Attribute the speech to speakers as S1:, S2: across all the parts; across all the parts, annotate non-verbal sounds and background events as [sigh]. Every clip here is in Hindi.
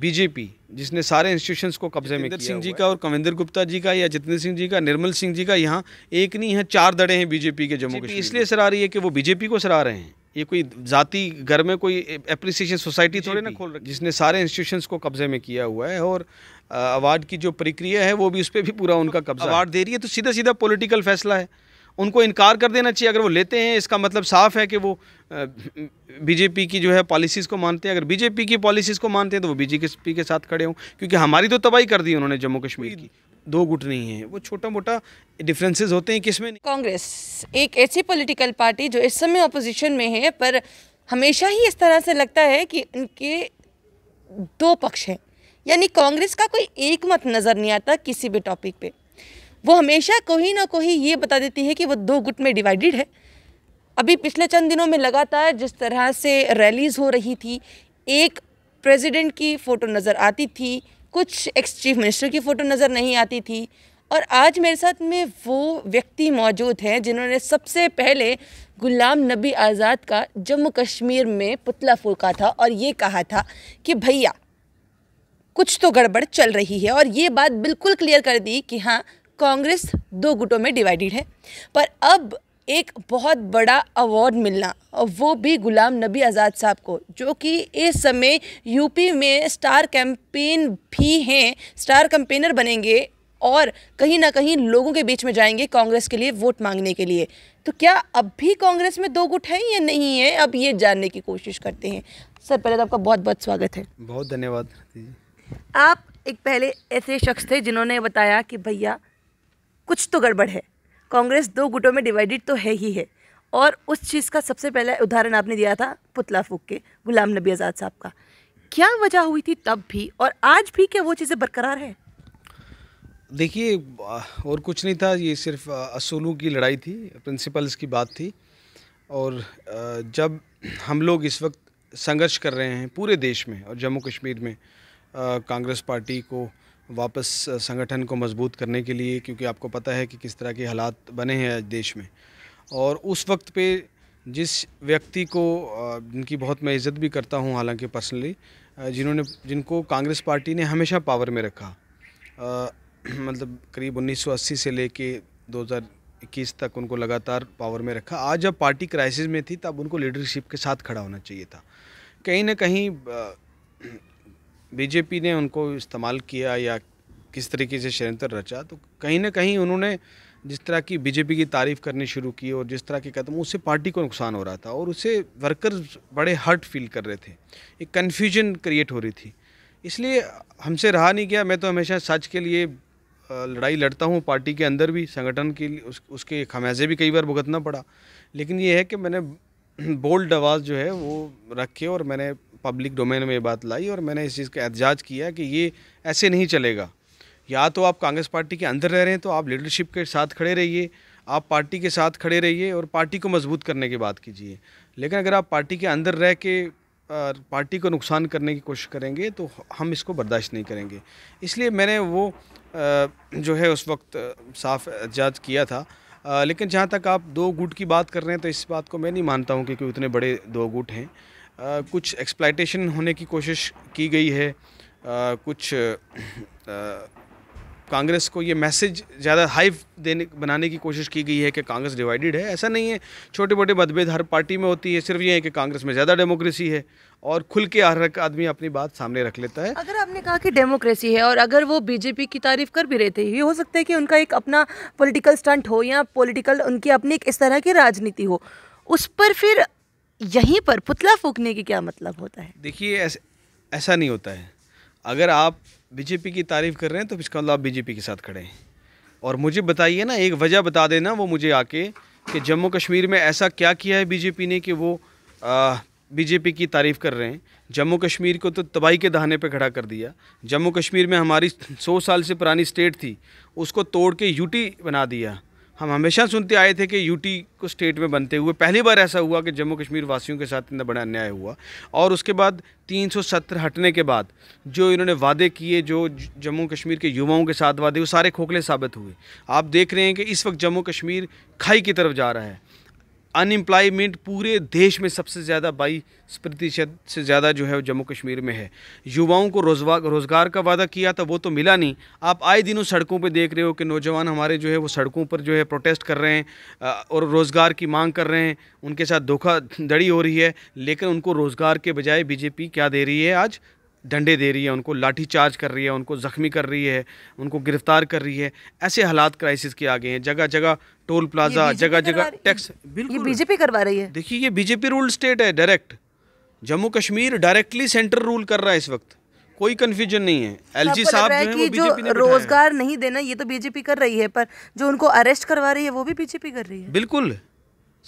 S1: बीजेपी जिसने सारे इंस्टीट्यूशंस को कब्जे में किया सिंह जी का और कविंदर गुप्ता जी का या जितेंद्र सिंह जी का निर्मल सिंह जी का यहाँ एक नहीं है चार दड़े हैं बीजेपी के जम्मू कश्मीर इसलिए सराह रही है कि वो बीजेपी को सराह रहे हैं ये कोई जाति घर में कोई अप्रिसिएशन सोसाइटी थोड़ी ना खोल रही जिसने सारे इंस्टीट्यूशंस को कब्जे में किया हुआ है और अवार्ड की जो प्रक्रिया है वो भी उस पर भी पूरा उनका कब्जा अवार्ड दे रही है तो सीधा सीधा पॉलिटिकल फैसला है उनको इनकार कर देना चाहिए अगर वो लेते हैं इसका मतलब साफ है कि वो बीजेपी की जो है पॉलिसीज़ को मानते हैं अगर बीजेपी की पॉलिसीज़ को मानते हैं तो वो बीजेपी के साथ खड़े हों क्योंकि हमारी तो तबाही कर दी उन्होंने जम्मू कश्मीर की दो गुट नहीं है वो छोटा मोटा डिफरेंसेस होते हैं किसमें
S2: कांग्रेस एक ऐसी पॉलिटिकल पार्टी जो इस समय अपोजिशन में है पर हमेशा ही इस तरह से लगता है कि उनके दो पक्ष हैं यानी कांग्रेस का कोई एक मत नज़र नहीं आता किसी भी टॉपिक पे वो हमेशा कोई ना कोई ये बता देती है कि वो दो गुट में डिवाइडेड है अभी पिछले चंद दिनों में लगातार जिस तरह से रैलीज़ हो रही थी एक प्रेसिडेंट की फ़ोटो नज़र आती थी कुछ एक्स चीफ मिनिस्टर की फ़ोटो नज़र नहीं आती थी और आज मेरे साथ में वो व्यक्ति मौजूद हैं जिन्होंने सबसे पहले गुलाम नबी आज़ाद का जम्मू कश्मीर में पुतला फूका था और ये कहा था कि भैया कुछ तो गड़बड़ चल रही है और ये बात बिल्कुल क्लियर कर दी कि हाँ कांग्रेस दो गुटों में डिवाइडेड है पर अब एक बहुत बड़ा अवार्ड मिलना और वो भी गुलाम नबी आज़ाद साहब को जो कि इस समय यूपी में स्टार कैंपेन भी हैं स्टार कैंपेनर बनेंगे और कहीं ना कहीं लोगों के बीच में जाएंगे कांग्रेस के लिए वोट मांगने के लिए तो क्या अब भी कांग्रेस में दो गुट हैं या नहीं है अब ये जानने की कोशिश करते हैं सर पहले तो आपका बहुत बहुत स्वागत है
S1: बहुत धन्यवाद
S2: आप एक पहले ऐसे शख्स थे जिन्होंने बताया कि भैया कुछ तो गड़बड़ है कांग्रेस दो गुटों में डिवाइडेड तो है ही है और उस चीज़ का सबसे पहला उदाहरण आपने दिया था पुतला फूक के गुलाम नबी आज़ाद साहब का क्या वजह हुई थी तब भी और आज भी क्या वो चीज़ें बरकरार है
S1: देखिए और कुछ नहीं था ये सिर्फ असूलों की लड़ाई थी प्रिंसिपल्स की बात थी और जब हम लोग इस वक्त संघर्ष कर रहे हैं पूरे देश में और जम्मू कश्मीर में कांग्रेस पार्टी को वापस संगठन को मजबूत करने के लिए क्योंकि आपको पता है कि किस तरह के हालात बने हैं आज देश में और उस वक्त पे जिस व्यक्ति को जिनकी बहुत मैं इज़्ज़त भी करता हूँ हालांकि पर्सनली जिन्होंने जिनको कांग्रेस पार्टी ने हमेशा पावर में रखा आ, [clears throat] मतलब करीब 1980 से लेके 2021 तक उनको लगातार पावर में रखा आज जब पार्टी क्राइसिस में थी तब उनको लीडरशिप के साथ खड़ा होना चाहिए था कहीं ना कहीं बीजेपी ने उनको इस्तेमाल किया या किस तरीके से षडयंत्र रचा तो कहीं ना कहीं उन्होंने जिस तरह की बीजेपी की तारीफ करनी शुरू की और जिस तरह के कदम उससे पार्टी को नुकसान हो रहा था और उससे वर्कर्स बड़े हर्ट फील कर रहे थे एक कन्फ्यूजन क्रिएट हो रही थी इसलिए हमसे रहा नहीं गया मैं तो हमेशा सच के लिए लड़ाई लड़ता हूँ पार्टी के अंदर भी संगठन के लिए उस, उसके खमैजे भी कई बार भुगतना पड़ा लेकिन ये है कि मैंने बोल्ड [clears throat] आवाज़ जो है वो रखे और मैंने पब्लिक डोमेन में ये बात लाई और मैंने इस चीज़ का एहतजाज किया कि ये ऐसे नहीं चलेगा या तो आप कांग्रेस पार्टी के अंदर रह रहे हैं तो आप लीडरशिप के साथ खड़े रहिए आप पार्टी के साथ खड़े रहिए और पार्टी को मजबूत करने की बात कीजिए लेकिन अगर आप पार्टी के अंदर रह के पार्टी को नुकसान करने की कोशिश करेंगे तो हम इसको बर्दाश्त नहीं करेंगे इसलिए मैंने वो जो है उस वक्त साफ एहतजाज किया था लेकिन जहाँ तक आप दो गुट की बात कर रहे हैं तो इस बात को मैं नहीं मानता हूँ कि उतने इतने बड़े दो गुट हैं कुछ एक्सप्लाइटेशन होने की कोशिश की गई है कुछ कांग्रेस को ये मैसेज ज़्यादा हाई देने बनाने की कोशिश की गई है कि कांग्रेस डिवाइडेड है ऐसा नहीं है छोटे मोटे मतभेद हर पार्टी में होती है सिर्फ ये है कि कांग्रेस में ज़्यादा डेमोक्रेसी है और खुल के हर आदमी अपनी बात सामने रख लेता है अगर
S2: आपने कहा कि डेमोक्रेसी है और अगर वो बीजेपी की तारीफ कर भी रहे थे ये हो सकता है कि उनका एक अपना पोलिटिकल स्टंट हो या पोलिटिकल उनकी अपनी एक इस तरह की राजनीति हो उस पर फिर यहीं पर पुतला फूकने की क्या मतलब होता है
S1: देखिए ऐस, ऐसा नहीं होता है अगर आप बीजेपी की तारीफ कर रहे हैं तो इसका मतलब आप बीजेपी के साथ खड़े हैं और मुझे बताइए ना एक वजह बता देना वो मुझे आके कि जम्मू कश्मीर में ऐसा क्या किया है बीजेपी ने कि वो बीजेपी की तारीफ़ कर रहे हैं जम्मू कश्मीर को तो तबाही के दहाने पर खड़ा कर दिया जम्मू कश्मीर में हमारी सौ साल से पुरानी स्टेट थी उसको तोड़ के यूटी बना दिया हम हमेशा सुनते आए थे कि यूटी को स्टेट में बनते हुए पहली बार ऐसा हुआ कि जम्मू कश्मीर वासियों के साथ इतना बड़ा अन्याय हुआ और उसके बाद 370 हटने के बाद जो इन्होंने वादे किए जो जम्मू कश्मीर के युवाओं के साथ वादे वो सारे खोखले साबित हुए आप देख रहे हैं कि इस वक्त जम्मू कश्मीर खाई की तरफ जा रहा है अनएम्प्लॉयमेंट पूरे देश में सबसे ज़्यादा बाईस प्रतिशत से ज़्यादा जो है जम्मू कश्मीर में है युवाओं को रोजगार रोज़गार का वादा किया था वो तो मिला नहीं आप आए दिनों सड़कों पे देख रहे हो कि नौजवान हमारे जो है वो सड़कों पर जो है प्रोटेस्ट कर रहे हैं और रोज़गार की मांग कर रहे हैं उनके साथ धोखाधड़ी हो रही है लेकिन उनको रोज़गार के बजाय बीजेपी क्या दे रही है आज डंडे दे रही है उनको लाठी चार्ज कर रही है उनको ज़ख्मी कर रही है उनको गिरफ्तार कर रही है ऐसे हालात क्राइसिस के आ गए हैं जगह जगह टोल प्लाजा जगह जगह टैक्स बिल्कुल ये बीजेपी करवा रही है देखिए ये बीजेपी रूल स्टेट है direct Jammu Kashmir directly centre rule कर रहा है इस वक्त कोई कन्फ्यूजन नहीं है एल तो जी साहब रोजगार
S2: नहीं देना ये तो बीजेपी कर रही है पर जो उनको अरेस्ट करवा रही है वो भी बीजेपी कर रही है
S1: बिल्कुल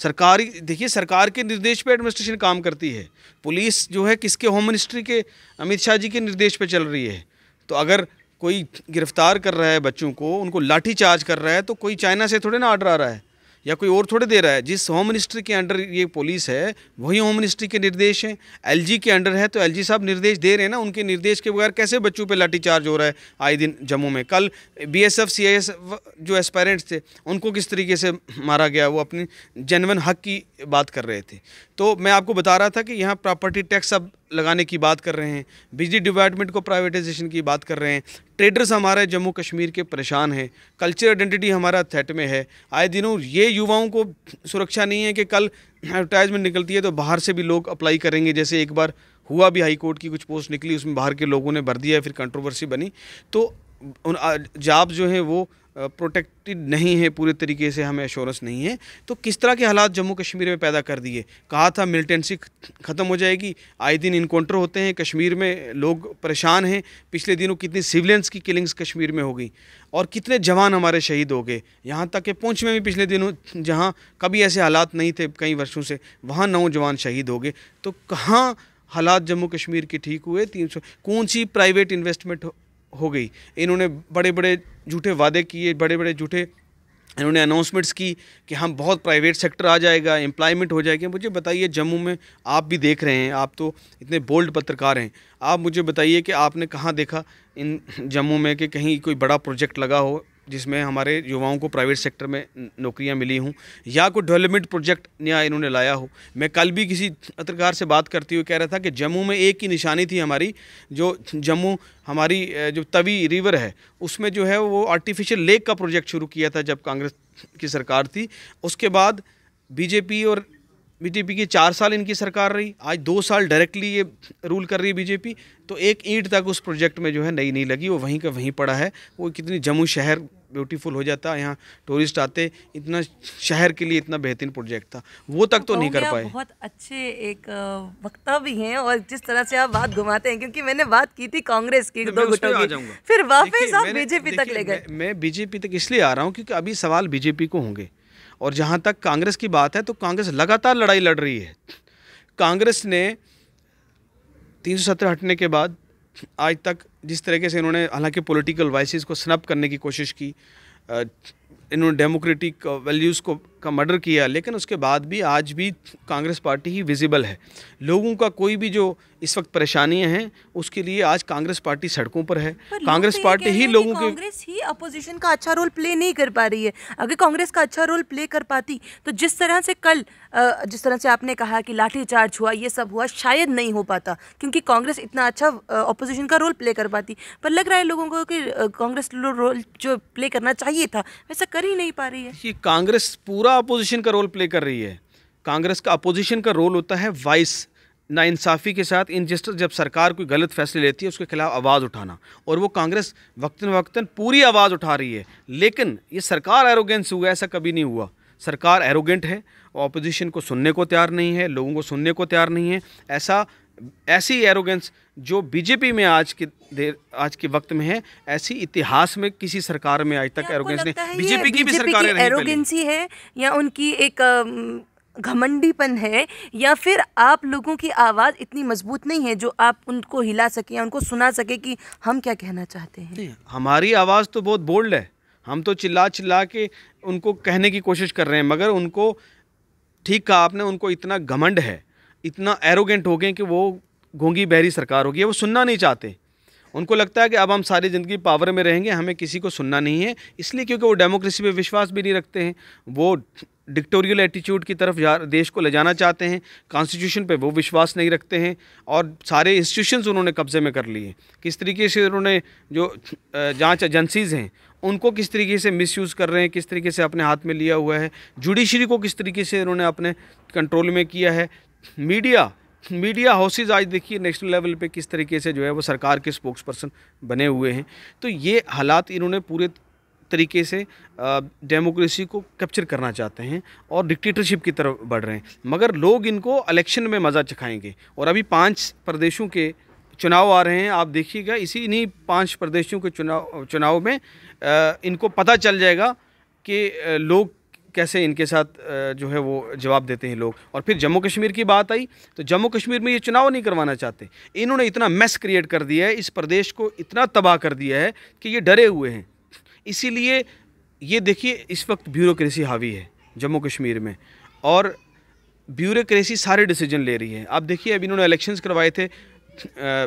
S1: सरकारी देखिए सरकार के निर्देश पे एडमिनिस्ट्रेशन काम करती है पुलिस जो है किसके होम मिनिस्ट्री के अमित शाह जी के निर्देश पे चल रही है तो अगर कोई गिरफ्तार कर रहा है बच्चों को उनको लाठी चार्ज कर रहा है तो कोई चाइना से थोड़े ना आर्डर आ रहा है या कोई और थोड़े दे रहा है जिस होम मिनिस्ट्री के अंडर ये पुलिस है वही होम मिनिस्ट्री के निर्देश हैं एलजी के अंडर है तो एलजी साहब निर्देश दे रहे हैं ना उनके निर्देश के बगैर कैसे बच्चों पे लाठीचार्ज हो रहा है आए दिन जम्मू में कल बीएसएफ सीआईएसएफ जो एस्पायरेंट्स थे उनको किस तरीके से मारा गया वो अपनी जेनवन हक की बात कर रहे थे तो मैं आपको बता रहा था कि यहाँ प्रॉपर्टी टैक्स अब लगाने की बात कर रहे हैं बिजली डिपार्टमेंट को प्राइवेटाइजेशन की बात कर रहे हैं ट्रेडर्स हमारे जम्मू कश्मीर के परेशान हैं कल्चर आइडेंटिटी हमारा थेट में है आए दिनों ये युवाओं को सुरक्षा नहीं है कि कल एडवर्टाइजमेंट निकलती है तो बाहर से भी लोग अप्लाई करेंगे जैसे एक बार हुआ भी हाई कोर्ट की कुछ पोस्ट निकली उसमें बाहर के लोगों ने भर दिया फिर कंट्रोवर्सी बनी तो उन जॉब जो हैं वो प्रोटेक्टेड नहीं है पूरे तरीके से हमें एश्योरेंस नहीं है तो किस तरह के हालात जम्मू कश्मीर में पैदा कर दिए कहा था मिलिटेंसी ख़त्म हो जाएगी आए दिन इनकाउंटर होते हैं कश्मीर में लोग परेशान हैं पिछले दिनों कितनी सिविलियंस की किलिंग्स कश्मीर में हो गई और कितने जवान हमारे शहीद हो गए यहाँ तक कि पुंछ में भी पिछले दिनों जहाँ कभी ऐसे हालात नहीं थे कई वर्षों से वहाँ नौ जवान शहीद हो गए तो कहाँ हालात जम्मू कश्मीर के ठीक हुए तीन सौ कौन सी प्राइवेट इन्वेस्टमेंट हो गई इन्होंने बड़े बड़े झूठे वादे किए बड़े बड़े झूठे इन्होंने अनाउंसमेंट्स की कि हम बहुत प्राइवेट सेक्टर आ जाएगा एम्प्लॉयमेंट हो जाएगी मुझे बताइए जम्मू में आप भी देख रहे हैं आप तो इतने बोल्ड पत्रकार हैं आप मुझे बताइए कि आपने कहाँ देखा इन जम्मू में कि कहीं कोई बड़ा प्रोजेक्ट लगा हो जिसमें हमारे युवाओं को प्राइवेट सेक्टर में नौकरियां मिली हूं या कोई डेवलपमेंट प्रोजेक्ट नया इन्होंने लाया हो मैं कल भी किसी पत्रकार से बात करते हुए कह रहा था कि जम्मू में एक ही निशानी थी हमारी जो जम्मू हमारी जो तवी रिवर है उसमें जो है वो आर्टिफिशियल लेक का प्रोजेक्ट शुरू किया था जब कांग्रेस की सरकार थी उसके बाद बीजेपी और बीजेपी की चार साल इनकी सरकार रही आज दो साल डायरेक्टली ये रूल कर रही है बीजेपी तो एक ईंट तक उस प्रोजेक्ट में जो है नई नहीं लगी वो वहीं का वहीं पड़ा है वो कितनी जम्मू शहर ब्यूटीफुल हो जाता यहाँ टूरिस्ट आते इतना शहर के लिए इतना बेहतरीन प्रोजेक्ट था वो तक तो नहीं कर पाए बहुत
S2: अच्छे एक वक्ता भी हैं और जिस तरह से आप बात घुमाते हैं क्योंकि मैंने बात की थी कांग्रेस की दो गुटों की फिर वापस आप बीजेपी तक ले गए
S1: मैं बीजेपी तक इसलिए आ रहा हूँ क्योंकि अभी सवाल बीजेपी को होंगे और जहाँ तक कांग्रेस की बात है तो कांग्रेस लगातार लड़ाई लड़ रही है कांग्रेस ने तीन हटने के बाद आज तक जिस तरीके से इन्होंने हालांकि पॉलिटिकल वाइसिस को स्नप करने की कोशिश की इन्होंने डेमोक्रेटिक वैल्यूज़ को का मर्डर किया लेकिन उसके बाद भी आज भी कांग्रेस पार्टी ही विजिबल है लोगों का कोई भी जो इस वक्त परेशानियां हैं उसके लिए आज कांग्रेस पार्टी सड़कों पर है पर कांग्रेस तो पार्टी ही लोगों के
S2: कांग्रेस ही अपोजिशन का अच्छा रोल प्ले नहीं कर पा रही है अगर कांग्रेस का अच्छा रोल प्ले कर पाती तो जिस तरह से कल जिस तरह से आपने कहा कि लाठीचार्ज हुआ ये सब हुआ शायद नहीं हो पाता क्योंकि कांग्रेस इतना अच्छा अपोजिशन का रोल प्ले कर पाती पर लग रहा है लोगों को कि कांग्रेस रोल जो प्ले करना चाहिए था वैसा कर ही
S1: नहीं पा रही है कांग्रेस पूरा पूरा अपोजिशन का रोल प्ले कर रही है कांग्रेस का अपोजिशन का रोल होता है वाइस नाइंसाफ़ी के साथ इन जिस जब सरकार कोई गलत फैसले लेती है उसके खिलाफ आवाज़ उठाना और वो कांग्रेस वक्ता वक्ता पूरी आवाज़ उठा रही है लेकिन ये सरकार एरोगेंस हुआ ऐसा कभी नहीं हुआ सरकार एरोगेंट है ऑपोजिशन अपोजिशन को सुनने को तैयार नहीं है लोगों को सुनने को तैयार नहीं है ऐसा ऐसी एरोगेंस जो बीजेपी में आज के देर आज के वक्त में है ऐसी इतिहास में किसी सरकार में आज तक एरोगेंस नहीं बीजेपी की भी सरकारें एरोगेंसी
S2: है या उनकी एक घमंडीपन है या फिर आप लोगों की आवाज़ इतनी मजबूत नहीं है जो आप उनको हिला सके या उनको सुना सके कि हम क्या कहना चाहते हैं
S1: हमारी आवाज़ तो बहुत बोल्ड है हम तो चिल्ला चिल्ला के उनको कहने की कोशिश कर रहे हैं मगर उनको ठीक कहा आपने उनको इतना घमंड है इतना एरोगेंट हो गए कि वो घोंगी बहरी सरकार होगी वो सुनना नहीं चाहते उनको लगता है कि अब हम सारी ज़िंदगी पावर में रहेंगे हमें किसी को सुनना नहीं है इसलिए क्योंकि वो डेमोक्रेसी पे विश्वास भी नहीं रखते हैं वो डिक्टोरियल एटीट्यूड की तरफ देश को ले जाना चाहते हैं कॉन्स्टिट्यूशन पे वो विश्वास नहीं रखते हैं और सारे इंस्टीट्यूशंस उन्होंने कब्ज़े में कर लिए किस तरीके से उन्होंने जो जाँच एजेंसीज़ हैं उनको किस तरीके से मिसयूज़ कर रहे हैं किस तरीके से अपने हाथ में लिया हुआ है जुडिशरी को किस तरीके से उन्होंने अपने कंट्रोल में किया है मीडिया मीडिया हाउसेज आज देखिए नेशनल लेवल पे किस तरीके से जो है वो सरकार के स्पोक्स पर्सन बने हुए हैं तो ये हालात इन्होंने पूरे तरीके से डेमोक्रेसी को कैप्चर करना चाहते हैं और डिक्टेटरशिप की तरफ बढ़ रहे हैं मगर लोग इनको इलेक्शन में मज़ा चखाएंगे और अभी पांच प्रदेशों के चुनाव आ रहे हैं आप देखिएगा इसी इन्हीं पांच प्रदेशों के चुनाव चुनाव में इनको पता चल जाएगा कि लोग कैसे इनके साथ जो है वो जवाब देते हैं लोग और फिर जम्मू कश्मीर की बात आई तो जम्मू कश्मीर में ये चुनाव नहीं करवाना चाहते इन्होंने इतना मेस क्रिएट कर दिया है इस प्रदेश को इतना तबाह कर दिया है कि ये डरे हुए हैं इसीलिए ये देखिए इस वक्त ब्यूरोक्रेसी हावी है जम्मू कश्मीर में और ब्यूरोक्रेसी सारे डिसीजन ले रही है आप देखिए अब इन्होंने इलेक्शंस करवाए थे आ,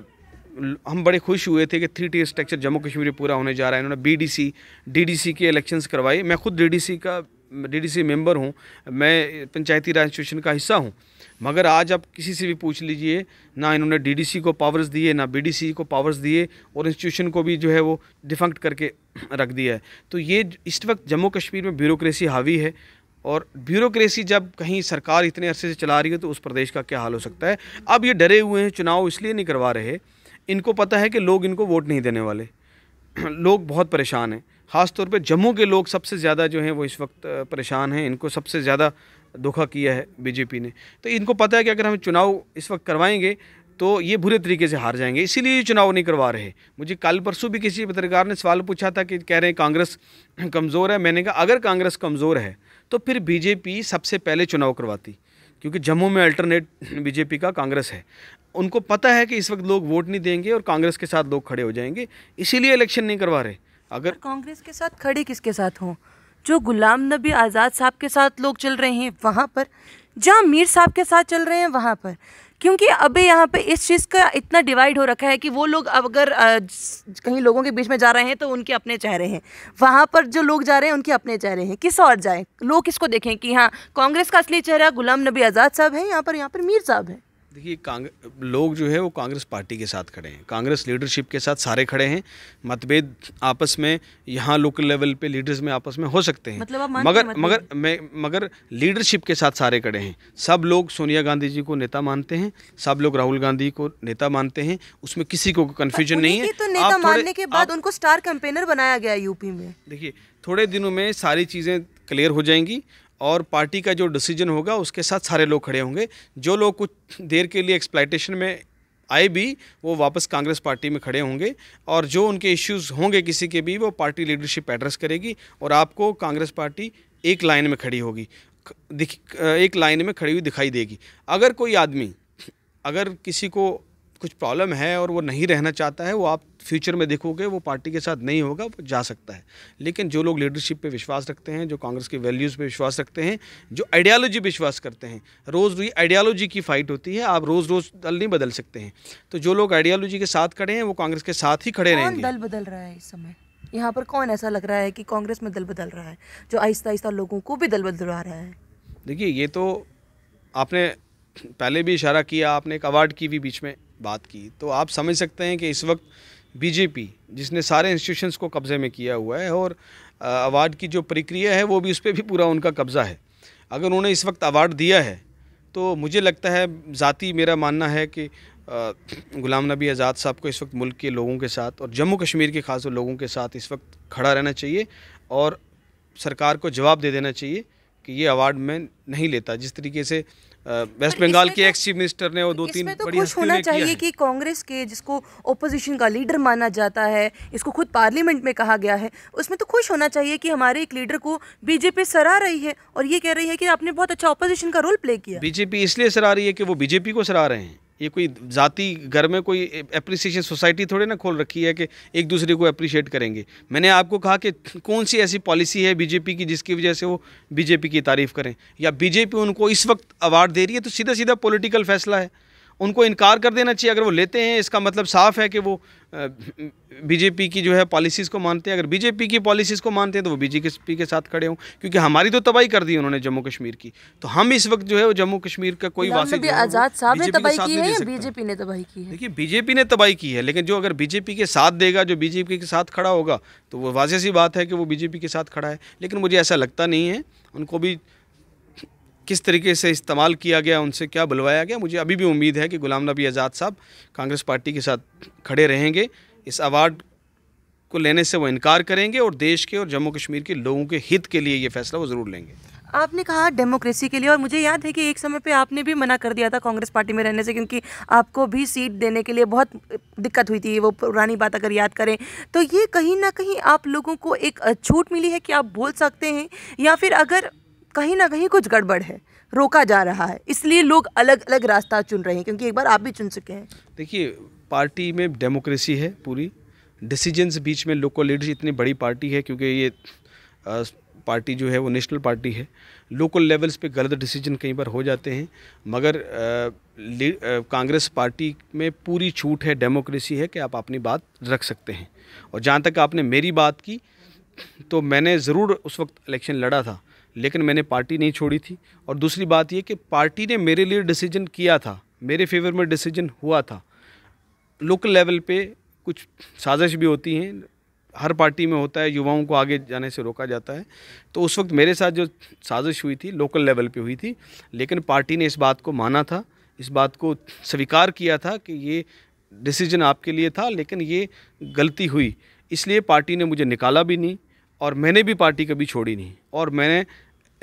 S1: हम बड़े खुश हुए थे कि three T structure Jammu Kashmir में पूरा होने जा रहा है इन्होंने बीडीसी डीडीसी के इलेक्शंस करवाए मैं खुद डीडीसी का डीडीसी मेंबर हूँ मैं पंचायती राज एसोसिएशन का हिस्सा हूँ मगर आज आप किसी से भी पूछ लीजिए ना इन्होंने डीडीसी को पावर्स दिए ना बीडीसी को पावर्स दिए और इंस्टीट्यूशन को भी जो है वो डिफंक्ट करके रख दिया है तो ये इस वक्त जम्मू कश्मीर में ब्यूरोक्रेसी हावी है और ब्यूरोक्रेसी जब कहीं सरकार इतने अरसे से चला रही है तो उस प्रदेश का क्या हाल हो सकता है अब ये डरे हुए हैं चुनाव इसलिए नहीं करवा रहे इनको पता है कि लोग इनको वोट नहीं देने वाले [clears throat] लोग बहुत परेशान हैं खासतौर पर पे जम्मू के लोग सबसे ज़्यादा जो हैं वो इस वक्त परेशान हैं इनको सबसे ज़्यादा धोखा किया है बीजेपी ने तो इनको पता है कि अगर हम चुनाव इस वक्त करवाएंगे तो ये बुरे तरीके से हार जाएंगे इसीलिए ये चुनाव नहीं करवा रहे मुझे कल परसों भी किसी पत्रकार ने सवाल पूछा था कि कह रहे हैं कांग्रेस [clears throat] कमज़ोर है मैंने कहा अगर कांग्रेस कमज़ोर है तो फिर बीजेपी सबसे पहले चुनाव करवाती क्योंकि जम्मू में अल्टरनेट बीजेपी का कांग्रेस है उनको पता है कि इस वक्त लोग वोट नहीं देंगे और कांग्रेस के साथ लोग खड़े हो जाएंगे इसीलिए इलेक्शन नहीं करवा रहे अगर
S2: कांग्रेस के साथ खड़े किसके साथ हों जो गुलाम नबी आज़ाद साहब के साथ लोग चल रहे हैं वहाँ पर जहाँ मीर साहब के साथ चल रहे हैं वहाँ पर क्योंकि अभी यहाँ पे इस चीज़ का इतना डिवाइड हो रखा है कि वो लोग अब अगर कहीं लोगों के बीच में जा रहे हैं तो उनके अपने चेहरे हैं वहाँ पर जो लोग जा रहे हैं उनके अपने चेहरे हैं किस और जाए लोग किसको देखें कि हाँ कांग्रेस का असली चेहरा गुलाम नबी आज़ाद साहब है यहाँ पर यहाँ पर मीर साहब है
S1: देखिए लोग जो है वो कांग्रेस पार्टी के साथ खड़े हैं कांग्रेस लीडरशिप के साथ सारे खड़े हैं मतभेद आपस में यहाँ लोकल लेवल पे लीडर्स में आपस में हो सकते हैं मतलब मगर मतलब मगर मैं मगर लीडरशिप के साथ सारे खड़े हैं सब लोग सोनिया गांधी जी को नेता मानते हैं सब लोग राहुल गांधी को नेता मानते हैं उसमें किसी को कन्फ्यूजन नहीं है तो नेता मानने
S2: के बाद उनको स्टार कैंपेनर बनाया गया यूपी में
S1: देखिए थोड़े दिनों में सारी चीज़ें क्लियर हो जाएंगी और पार्टी का जो डिसीजन होगा उसके साथ सारे लोग खड़े होंगे जो लोग कुछ देर के लिए एक्सप्लाइटेशन में आए भी वो वापस कांग्रेस पार्टी में खड़े होंगे और जो उनके इश्यूज होंगे किसी के भी वो पार्टी लीडरशिप एड्रेस करेगी और आपको कांग्रेस पार्टी एक लाइन में खड़ी होगी एक लाइन में खड़ी हुई दिखाई देगी अगर कोई आदमी अगर किसी को कुछ प्रॉब्लम है और वो नहीं रहना चाहता है वो आप फ्यूचर में देखोगे वो पार्टी के साथ नहीं होगा वो जा सकता है लेकिन जो लोग लीडरशिप पे विश्वास रखते हैं जो कांग्रेस के वैल्यूज़ पे विश्वास रखते हैं जो आइडियालॉजी विश्वास करते हैं रोज़ रोज आइडियालॉजी की फ़ाइट होती है आप रोज़ रोज़ दल नहीं बदल सकते हैं तो जो लोग आइडियालॉजी के साथ खड़े हैं वो कांग्रेस के साथ ही खड़े रहेंगे दल
S2: बदल रहा है इस समय यहाँ पर कौन ऐसा लग रहा है कि कांग्रेस में दल बदल रहा है जो आहिस्ता आहिस्ता लोगों को भी दल बदल रहा है
S1: देखिए ये तो आपने पहले भी इशारा किया आपने एक अवार्ड की भी बीच में बात की तो आप समझ सकते हैं कि इस वक्त बीजेपी जिसने सारे इंस्टीट्यूशंस को कब्ज़े में किया हुआ है और अवार्ड की जो प्रक्रिया है वो भी उस पर भी पूरा उनका कब्ज़ा है अगर उन्होंने इस वक्त अवार्ड दिया है तो मुझे लगता है ज़ाती मेरा मानना है कि गुलाम नबी आज़ाद साहब को इस वक्त मुल्क के लोगों के साथ और जम्मू कश्मीर के ख़ास लोगों के साथ इस वक्त खड़ा रहना चाहिए और सरकार को जवाब दे देना चाहिए कि ये अवार्ड मैं नहीं लेता जिस तरीके से वेस्ट बंगाल के एक्स चीफ मिनिस्टर ने वो दो तीन तो बड़ी खुश होना चाहिए कि
S2: कांग्रेस के जिसको ओपोजिशन का लीडर माना जाता है इसको खुद पार्लियामेंट में कहा गया है उसमें तो खुश होना चाहिए कि हमारे एक लीडर को बीजेपी सराह रही है और ये कह रही है कि आपने बहुत अच्छा ओपोजिशन का रोल प्ले किया
S1: बीजेपी इसलिए सराह रही है कि वो बीजेपी को सराह रहे हैं ये कोई जाति घर में कोई अप्रिसिएशन सोसाइटी थोड़ी ना खोल रखी है कि एक दूसरे को अप्रिशिएट करेंगे मैंने आपको कहा कि कौन सी ऐसी पॉलिसी है बीजेपी की जिसकी वजह से वो बीजेपी की तारीफ़ करें या बीजेपी उनको इस वक्त अवार्ड दे रही है तो सीधा सीधा पोलिटिकल फैसला है उनको इनकार कर देना चाहिए अगर वो लेते हैं इसका मतलब साफ है कि वो बीजेपी की जो है पॉलिसीज़ को मानते हैं अगर बीजेपी की पॉलिसीज़ को मानते हैं तो वो बीजेपी के साथ खड़े हों क्योंकि हमारी तो तबाही कर दी उन्होंने जम्मू कश्मीर की तो हम इस वक्त जो है वो जम्मू कश्मीर का कोई वासी आज़ाद साहब ने तबाही की है
S2: बीजेपी ने तबाही की है देखिए
S1: बीजेपी ने तबाही की है लेकिन जो अगर बीजेपी के साथ देगा जो बीजेपी के साथ खड़ा होगा तो वो वाजह सी बात है कि वो बीजेपी के साथ खड़ा है लेकिन मुझे ऐसा लगता नहीं है उनको भी किस तरीके से इस्तेमाल किया गया उनसे क्या बुलवाया गया मुझे अभी भी उम्मीद है कि गुलाम नबी आज़ाद साहब कांग्रेस पार्टी के साथ खड़े रहेंगे इस अवार्ड को लेने से वो इनकार करेंगे और देश के और जम्मू कश्मीर के लोगों के हित के लिए ये फैसला वो ज़रूर लेंगे
S2: आपने कहा डेमोक्रेसी के लिए और मुझे याद है कि एक समय पे आपने भी मना कर दिया था कांग्रेस पार्टी में रहने से क्योंकि आपको भी सीट देने के लिए बहुत दिक्कत हुई थी वो पुरानी बात अगर याद करें तो ये कहीं ना कहीं आप लोगों को एक छूट मिली है कि आप बोल सकते हैं या फिर अगर कहीं ना कहीं कुछ गड़बड़ है रोका जा रहा है इसलिए लोग अलग अलग रास्ता चुन रहे हैं क्योंकि एक बार आप भी चुन चुके हैं
S1: देखिए पार्टी में डेमोक्रेसी है पूरी डिसीजंस बीच में लोकल लीडर्स इतनी बड़ी पार्टी है क्योंकि ये आ, पार्टी जो है वो नेशनल पार्टी है लोकल लेवल्स पे गलत डिसीजन कई बार हो जाते हैं मगर कांग्रेस पार्टी में पूरी छूट है डेमोक्रेसी है कि आप अपनी बात रख सकते हैं और जहाँ तक आपने मेरी बात की तो मैंने ज़रूर उस वक्त इलेक्शन लड़ा था लेकिन मैंने पार्टी नहीं छोड़ी थी और दूसरी बात यह कि पार्टी ने मेरे लिए डिसीजन किया था मेरे फेवर में डिसीजन हुआ था लोकल लेवल पे कुछ साजिश भी होती हैं हर पार्टी में होता है युवाओं को आगे जाने से रोका जाता है तो उस वक्त मेरे साथ जो साजिश हुई थी लोकल लेवल पे हुई थी लेकिन पार्टी ने इस बात को माना था इस बात को स्वीकार किया था कि ये डिसीजन आपके लिए था लेकिन ये गलती हुई इसलिए पार्टी ने मुझे निकाला भी नहीं और मैंने भी पार्टी कभी छोड़ी नहीं और मैंने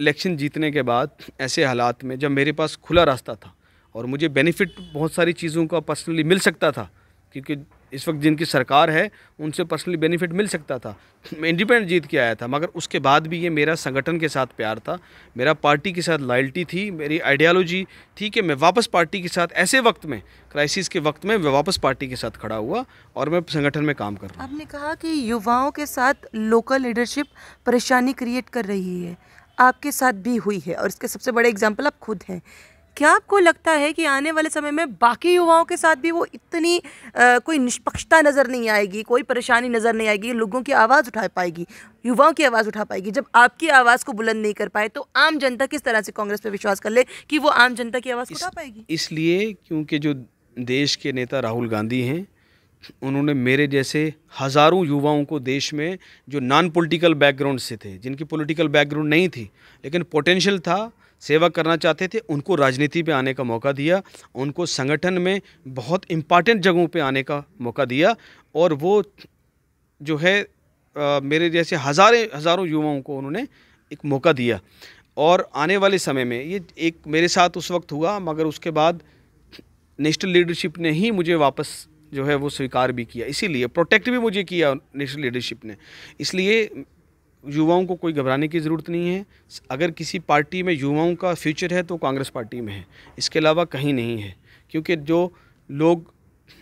S1: इलेक्शन जीतने के बाद ऐसे हालात में जब मेरे पास खुला रास्ता था और मुझे बेनिफिट बहुत सारी चीज़ों का पर्सनली मिल सकता था क्योंकि इस वक्त जिनकी सरकार है उनसे पर्सनली बेनिफिट मिल सकता था मैं इंडिपेंडेंट जीत के आया था मगर उसके बाद भी ये मेरा संगठन के साथ प्यार था मेरा पार्टी के साथ लॉयल्टी थी मेरी आइडियालॉजी थी कि मैं वापस पार्टी के साथ ऐसे वक्त में क्राइसिस के वक्त में मैं वापस पार्टी के साथ खड़ा हुआ और मैं संगठन में काम कर रहा
S2: हूँ आपने कहा कि युवाओं के साथ लोकल लीडरशिप परेशानी क्रिएट कर रही है आपके साथ भी हुई है और इसके सबसे बड़े एग्जाम्पल आप खुद हैं क्या आपको लगता है कि आने वाले समय में बाकी युवाओं के साथ भी वो इतनी आ, कोई निष्पक्षता नज़र नहीं आएगी कोई परेशानी नज़र नहीं आएगी लोगों की आवाज़ उठा पाएगी युवाओं की आवाज़ उठा पाएगी जब आपकी आवाज़ को बुलंद नहीं कर पाए तो आम जनता किस तरह से कांग्रेस पर विश्वास कर ले कि वो आम जनता की आवाज़ उठा पाएगी
S1: इसलिए क्योंकि जो देश के नेता राहुल गांधी हैं उन्होंने मेरे जैसे हज़ारों युवाओं को देश में जो नॉन पॉलिटिकल बैकग्राउंड से थे जिनकी पॉलिटिकल बैकग्राउंड नहीं थी लेकिन पोटेंशियल था सेवा करना चाहते थे उनको राजनीति पे आने का मौका दिया उनको संगठन में बहुत इम्पॉर्टेंट जगहों पे आने का मौका दिया और वो जो है आ, मेरे जैसे हज़ारे हज़ारों युवाओं को उन्होंने एक मौका दिया और आने वाले समय में ये एक मेरे साथ उस वक्त हुआ मगर उसके बाद नेशनल लीडरशिप ने ही मुझे वापस जो है वो स्वीकार भी किया इसीलिए प्रोटेक्ट भी मुझे किया नेशनल लीडरशिप ने इसलिए युवाओं को कोई घबराने की ज़रूरत नहीं है अगर किसी पार्टी में युवाओं का फ्यूचर है तो कांग्रेस पार्टी में है इसके अलावा कहीं नहीं है क्योंकि जो लोग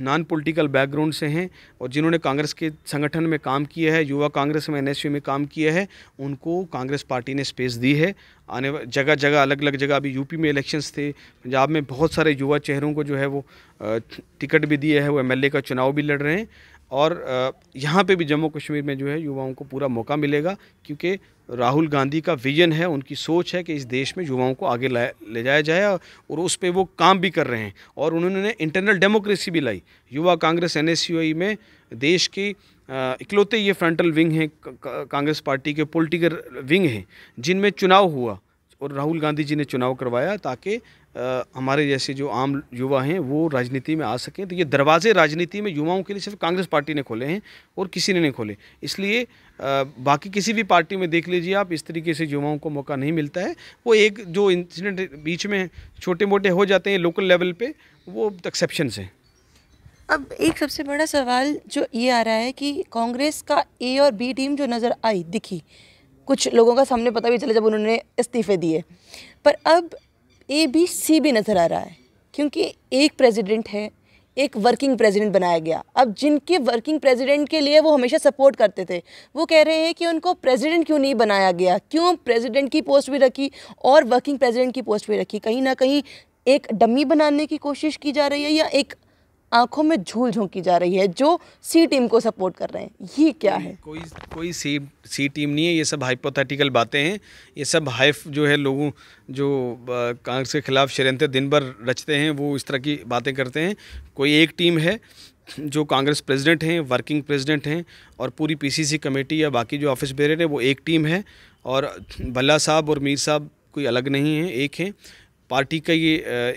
S1: नॉन पॉलिटिकल बैकग्राउंड से हैं और जिन्होंने कांग्रेस के संगठन में काम किया है युवा कांग्रेस में एनएसयू में काम किया है उनको कांग्रेस पार्टी ने स्पेस दी है आने जगह जगह अलग अलग जगह अभी यूपी में इलेक्शंस थे पंजाब में बहुत सारे युवा चेहरों को जो है वो टिकट भी दिए है वो एमएलए का चुनाव भी लड़ रहे हैं और यहाँ पे भी जम्मू कश्मीर में जो है युवाओं को पूरा मौका मिलेगा क्योंकि राहुल गांधी का विजन है उनकी सोच है कि इस देश में युवाओं को आगे ले जाया जाए और उस पर वो काम भी कर रहे हैं और उन्होंने इंटरनल डेमोक्रेसी भी लाई युवा कांग्रेस एन में देश की इकलौते ये फ्रंटल विंग हैं कांग्रेस पार्टी के पोलिटिकल विंग हैं जिनमें चुनाव हुआ और राहुल गांधी जी ने चुनाव करवाया ताकि हमारे जैसे जो आम युवा हैं वो राजनीति में आ सकें तो ये दरवाजे राजनीति में युवाओं के लिए सिर्फ कांग्रेस पार्टी ने खोले हैं और किसी ने नहीं खोले इसलिए बाकी किसी भी पार्टी में देख लीजिए आप इस तरीके से युवाओं को मौका नहीं मिलता है वो एक जो इंसिडेंट बीच में छोटे मोटे हो जाते हैं लोकल लेवल पर वो एक्सेप्शन हैं
S2: अब एक सबसे बड़ा सवाल जो ये आ रहा है कि कांग्रेस का ए और बी टीम जो नज़र आई दिखी कुछ लोगों का सामने पता भी चला जब उन्होंने इस्तीफे दिए पर अब ए बी सी भी नज़र आ रहा है क्योंकि एक प्रेसिडेंट है एक वर्किंग प्रेसिडेंट बनाया गया अब जिनके वर्किंग प्रेसिडेंट के लिए वो हमेशा सपोर्ट करते थे वो कह रहे हैं कि उनको प्रेसिडेंट क्यों नहीं बनाया गया क्यों प्रेसिडेंट की पोस्ट भी रखी और वर्किंग प्रेसिडेंट की पोस्ट भी रखी कहीं ना कहीं एक डमी बनाने की कोशिश की जा रही है या एक आंखों में झूल झोंकी जा रही है जो सी टीम को सपोर्ट कर रहे हैं ये क्या है
S1: कोई कोई सी सी टीम नहीं है ये सब हाइपोथेटिकल बातें हैं ये सब हाइफ जो है लोगों जो कांग्रेस के खिलाफ षडयंत्र दिन भर रचते हैं वो इस तरह की बातें करते हैं कोई एक टीम है जो कांग्रेस प्रेसिडेंट हैं वर्किंग प्रेसिडेंट हैं और पूरी पीसीसी कमेटी या बाकी जो ऑफिस बेरर है वो एक टीम है और भल्ला साहब और मीर साहब कोई अलग नहीं है एक हैं पार्टी का ये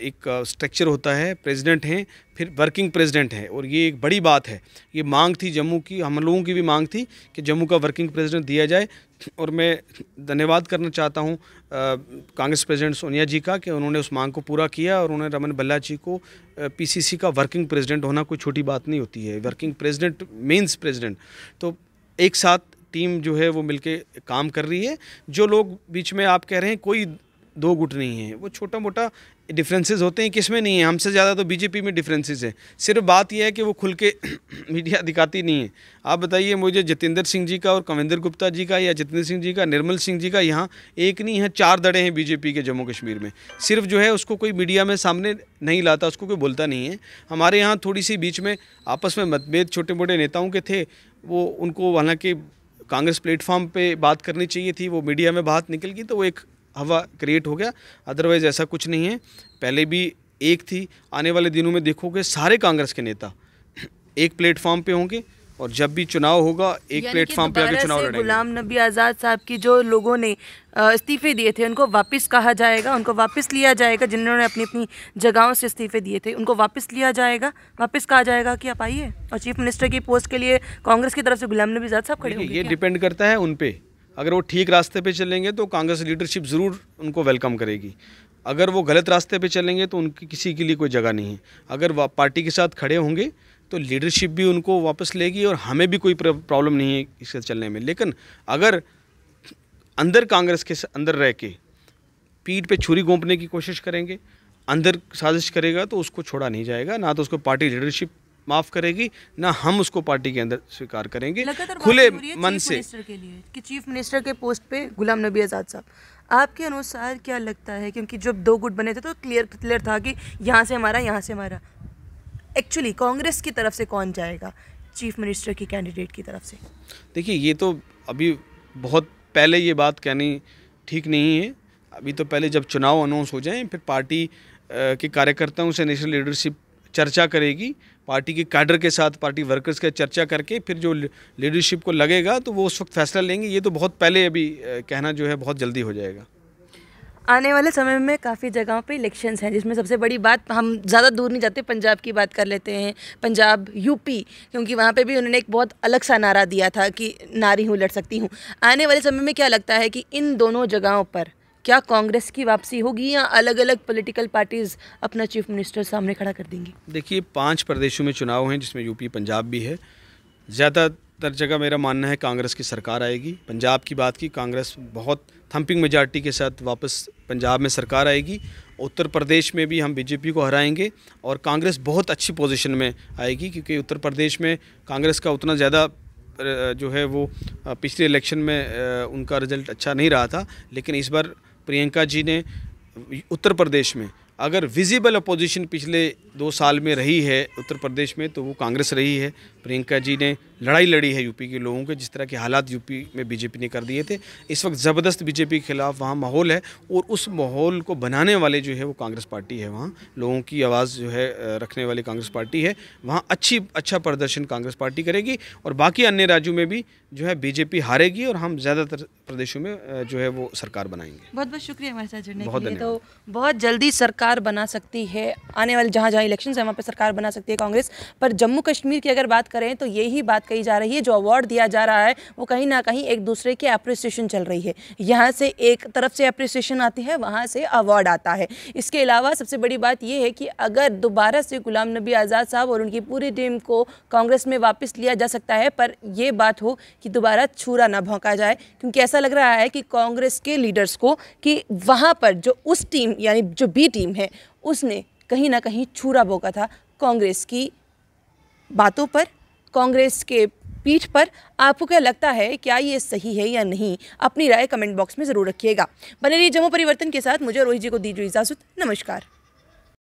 S1: एक स्ट्रक्चर होता है प्रेसिडेंट हैं फिर वर्किंग प्रेसिडेंट हैं और ये एक बड़ी बात है ये मांग थी जम्मू की हम लोगों की भी मांग थी कि जम्मू का वर्किंग प्रेसिडेंट दिया जाए और मैं धन्यवाद करना चाहता हूँ कांग्रेस प्रेसिडेंट सोनिया जी का कि उन्होंने उस मांग को पूरा किया और उन्होंने रमन बल्ला जी को पी का वर्किंग प्रेजिडेंट होना कोई छोटी बात नहीं होती है वर्किंग प्रेजिडेंट मीन्स प्रेजिडेंट तो एक साथ टीम जो है वो मिलके काम कर रही है जो लोग बीच में आप कह रहे हैं कोई दो गुट नहीं है वो छोटा मोटा डिफरेंसेस होते हैं किसमें नहीं है हमसे ज़्यादा तो बीजेपी में डिफरेंसेस है सिर्फ बात यह है कि वो खुल के मीडिया [clears throat] दिखाती नहीं है आप बताइए मुझे जितेंद्र सिंह जी का और कविंदर गुप्ता जी का या जितेंद्र सिंह जी का निर्मल सिंह जी का यहाँ एक नहीं है चार दड़े हैं बीजेपी के जम्मू कश्मीर में सिर्फ जो है उसको कोई मीडिया में सामने नहीं लाता उसको कोई बोलता नहीं है हमारे यहाँ थोड़ी सी बीच में आपस में मतभेद छोटे मोटे नेताओं के थे वो उनको हालांकि कांग्रेस प्लेटफॉर्म पे बात करनी चाहिए थी वो मीडिया में बात निकल गई तो वो एक हवा क्रिएट हो गया अदरवाइज़ ऐसा कुछ नहीं है पहले भी एक थी आने वाले दिनों में देखोगे सारे कांग्रेस के नेता [clears throat] एक प्लेटफॉर्म पे होंगे और जब भी चुनाव होगा एक प्लेटफॉर्म पे आगे चुनाव लड़ेंगे गुलाम
S2: नबी आज़ाद साहब की जो लोगों ने इस्तीफे दिए थे उनको वापस कहा जाएगा उनको वापस लिया जाएगा जिन्होंने अपनी अपनी जगहों से इस्तीफे दिए थे उनको वापस लिया जाएगा वापस कहा जाएगा कि आप आइए और चीफ मिनिस्टर की पोस्ट के लिए
S1: कांग्रेस की तरफ से गुलाम नबी आज़ाद साहब खड़े ये डिपेंड करता है उन पर अगर वो ठीक रास्ते पे चलेंगे तो कांग्रेस लीडरशिप ज़रूर उनको वेलकम करेगी अगर वो गलत रास्ते पे चलेंगे तो उनकी किसी के लिए कोई जगह नहीं है अगर पार्टी के साथ खड़े होंगे तो लीडरशिप भी उनको वापस लेगी और हमें भी कोई प्रॉब्लम नहीं है इसके चलने में लेकिन अगर अंदर कांग्रेस के अंदर रह के पीठ पे छुरी घोंपने की कोशिश करेंगे अंदर साजिश करेगा तो उसको छोड़ा नहीं जाएगा ना तो उसको पार्टी लीडरशिप माफ़ करेगी ना हम उसको पार्टी के अंदर स्वीकार करेंगे खुले मन से
S2: के कि चीफ मिनिस्टर के पोस्ट पे गुलाम नबी आज़ाद साहब आपके अनुसार क्या लगता है क्योंकि जब दो गुट बने थे तो क्लियर क्लियर था कि यहाँ से हमारा यहाँ से हमारा एक्चुअली कांग्रेस की तरफ से कौन जाएगा चीफ मिनिस्टर की कैंडिडेट की तरफ से
S1: देखिए ये तो अभी बहुत पहले ये बात कहनी ठीक नहीं है अभी तो पहले जब चुनाव अनाउंस हो जाएं फिर पार्टी के कार्यकर्ताओं से नेशनल लीडरशिप चर्चा करेगी पार्टी के कैडर के साथ पार्टी वर्कर्स के चर्चा करके फिर जो लीडरशिप को लगेगा तो वो उस वक्त फैसला लेंगे ये तो बहुत पहले अभी कहना जो है बहुत जल्दी हो जाएगा
S2: आने वाले समय में काफ़ी जगहों पे इलेक्शंस हैं जिसमें सबसे बड़ी बात हम ज़्यादा दूर नहीं जाते पंजाब की बात कर लेते हैं पंजाब यूपी क्योंकि वहाँ पे भी उन्होंने एक बहुत अलग सा नारा दिया था कि नारी हूँ लड़ सकती हूँ आने वाले समय में क्या लगता है कि इन दोनों जगहों पर क्या कांग्रेस की वापसी होगी या अलग अलग पॉलिटिकल पार्टीज अपना चीफ मिनिस्टर सामने खड़ा कर देंगी
S1: देखिए पांच प्रदेशों में चुनाव हैं जिसमें यूपी पंजाब भी है ज़्यादातर जगह मेरा मानना है कांग्रेस की सरकार आएगी पंजाब की बात की कांग्रेस बहुत थम्पिंग मेजॉरिटी के साथ वापस पंजाब में सरकार आएगी उत्तर प्रदेश में भी हम बीजेपी को हराएंगे और कांग्रेस बहुत अच्छी पोजिशन में आएगी क्योंकि उत्तर प्रदेश में कांग्रेस का उतना ज़्यादा जो है वो पिछले इलेक्शन में उनका रिजल्ट अच्छा नहीं रहा था लेकिन इस बार प्रियंका जी ने उत्तर प्रदेश में अगर विजिबल अपोजिशन पिछले दो साल में रही है उत्तर प्रदेश में तो वो कांग्रेस रही है प्रियंका जी ने लड़ाई लड़ी है यूपी के लोगों के जिस तरह के हालात यूपी में बीजेपी ने कर दिए थे इस वक्त ज़बरदस्त बीजेपी के खिलाफ वहाँ माहौल है और उस माहौल को बनाने वाले जो है वो कांग्रेस पार्टी है वहाँ लोगों की आवाज़ जो है रखने वाली कांग्रेस पार्टी है वहाँ अच्छी अच्छा प्रदर्शन कांग्रेस पार्टी करेगी और बाकी अन्य राज्यों में भी जो है बीजेपी हारेगी और हम ज़्यादातर प्रदेशों में जो है वो सरकार बनाएंगे
S2: बहुत बहुत शुक्रिया हमारे साथ जुड़ने बहुत तो बहुत जल्दी सरकार बना सकती है आने वाले जहाँ जहाँ इलेक्शन है वहाँ पर सरकार बना सकती है कांग्रेस पर जम्मू कश्मीर की अगर बात करें तो यही बात कही जा रही है जो अवार्ड दिया जा रहा है वो कहीं ना कहीं एक दूसरे की अप्रिसिएशन चल रही है यहाँ से एक तरफ से अप्रिसिएशन आती है वहाँ से अवार्ड आता है इसके अलावा सबसे बड़ी बात यह है कि अगर दोबारा से गुलाम नबी आज़ाद साहब और उनकी पूरी टीम को कांग्रेस में वापस लिया जा सकता है पर यह बात हो कि दोबारा छूरा ना भोंका जाए क्योंकि ऐसा लग रहा है कि कांग्रेस के लीडर्स को कि वहाँ पर जो उस टीम यानी जो बी टीम है उसने कहीं ना कहीं छूरा भोंका था कांग्रेस की बातों पर कांग्रेस के पीठ पर आपको क्या लगता है क्या ये सही है या नहीं अपनी राय कमेंट बॉक्स में ज़रूर रखिएगा बने रहिए जम्मू परिवर्तन के साथ मुझे रोहित जी को दीजिए इजाज़त नमस्कार